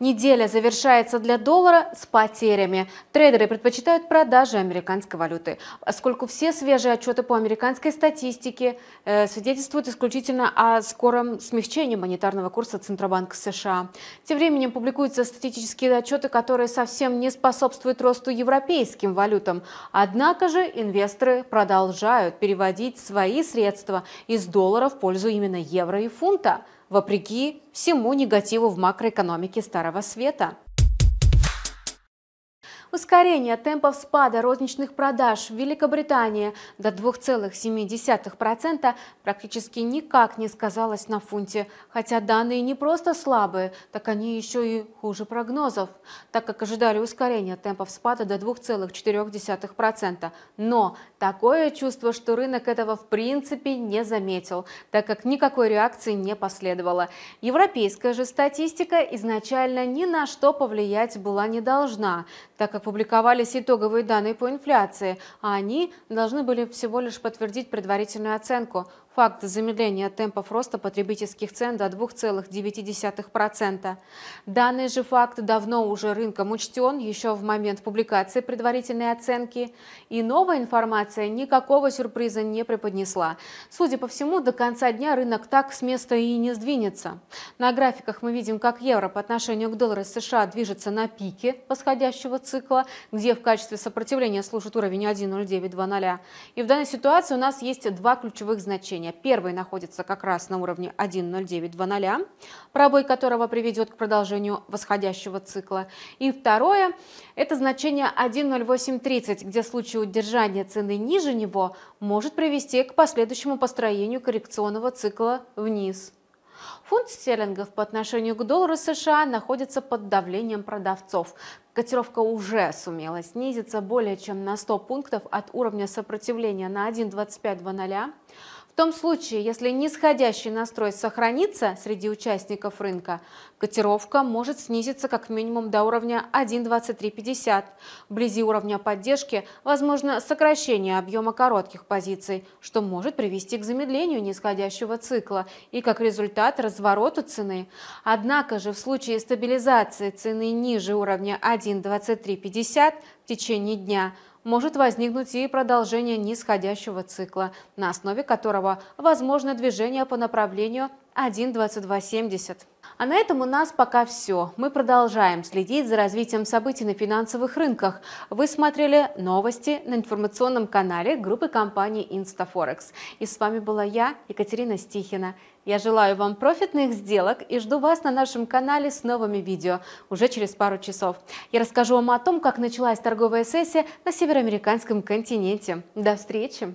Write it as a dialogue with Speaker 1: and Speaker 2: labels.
Speaker 1: Неделя завершается для доллара с потерями. Трейдеры предпочитают продажи американской валюты, поскольку все свежие отчеты по американской статистике э, свидетельствуют исключительно о скором смягчении монетарного курса Центробанка США. Тем временем публикуются статистические отчеты, которые совсем не способствуют росту европейским валютам. Однако же инвесторы продолжают переводить свои средства из доллара в пользу именно евро и фунта вопреки всему негативу в макроэкономике Старого Света. Ускорение темпов спада розничных продаж в Великобритании до 2,7% практически никак не сказалось на фунте, хотя данные не просто слабые, так они еще и хуже прогнозов, так как ожидали ускорения темпов спада до 2,4%. Но такое чувство, что рынок этого в принципе не заметил, так как никакой реакции не последовало. Европейская же статистика изначально ни на что повлиять была не должна, так как опубликовались итоговые данные по инфляции, а они должны были всего лишь подтвердить предварительную оценку факт замедления темпов роста потребительских цен до 2,9%. Данный же факт давно уже рынком учтен еще в момент публикации предварительной оценки, и новая информация никакого сюрприза не преподнесла. Судя по всему, до конца дня рынок так с места и не сдвинется. На графиках мы видим, как евро по отношению к доллару США движется на пике восходящего цикла, где в качестве сопротивления служит уровень 1,0920. И в данной ситуации у нас есть два ключевых значения значения. Первый находится как раз на уровне 1.09.00, пробой которого приведет к продолжению восходящего цикла. И второе – это значение 1.08.30, где в случае удержания цены ниже него может привести к последующему построению коррекционного цикла вниз. Фунт стерлингов по отношению к доллару США находится под давлением продавцов. Котировка уже сумела снизиться более чем на 100 пунктов от уровня сопротивления на 1.2500. В том случае, если нисходящий настрой сохранится среди участников рынка, котировка может снизиться как минимум до уровня 1.2350. Вблизи уровня поддержки возможно сокращение объема коротких позиций, что может привести к замедлению нисходящего цикла и как результат развороту цены. Однако же в случае стабилизации цены ниже уровня 1.2350 в течение дня – может возникнуть и продолжение нисходящего цикла, на основе которого возможно движение по направлению 1.2270. А на этом у нас пока все. Мы продолжаем следить за развитием событий на финансовых рынках. Вы смотрели новости на информационном канале группы компании InstaForex. И с вами была я, Екатерина Стихина. Я желаю вам профитных сделок и жду вас на нашем канале с новыми видео уже через пару часов. Я расскажу вам о том, как началась торговая сессия на североамериканском континенте. До встречи!